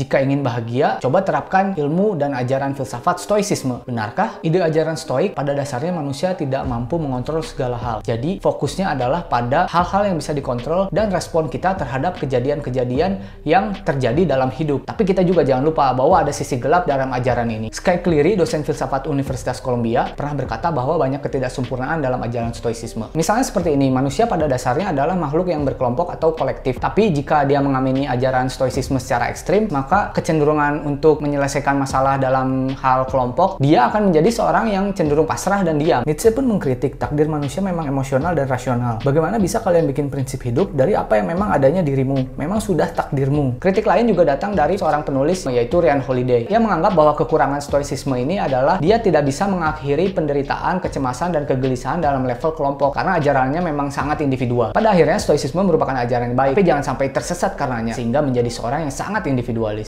Jika ingin bahagia, coba terapkan ilmu dan ajaran filsafat stoicisme. Benarkah ide ajaran stoik pada dasarnya manusia tidak mampu mengontrol segala hal? Jadi fokusnya adalah pada hal-hal yang bisa dikontrol dan respon kita terhadap kejadian-kejadian yang terjadi dalam hidup. Tapi kita juga jangan lupa bahwa ada sisi gelap dalam ajaran ini. Sky Cleary, dosen filsafat Universitas Columbia, pernah berkata bahwa banyak ketidaksempurnaan dalam ajaran stoicisme. Misalnya seperti ini, manusia pada dasarnya adalah makhluk yang berkelompok atau kolektif. Tapi jika dia mengamini ajaran stoicisme secara ekstrim, maka maka kecenderungan untuk menyelesaikan masalah dalam hal kelompok, dia akan menjadi seorang yang cenderung pasrah dan diam. Nietzsche pun mengkritik takdir manusia memang emosional dan rasional. Bagaimana bisa kalian bikin prinsip hidup dari apa yang memang adanya dirimu? Memang sudah takdirmu. Kritik lain juga datang dari seorang penulis yaitu Ryan Holiday. Ia menganggap bahwa kekurangan stoicisme ini adalah dia tidak bisa mengakhiri penderitaan, kecemasan, dan kegelisahan dalam level kelompok karena ajarannya memang sangat individual. Pada akhirnya stoicisme merupakan ajaran yang baik, tapi jangan sampai tersesat karenanya sehingga menjadi seorang yang sangat individualis.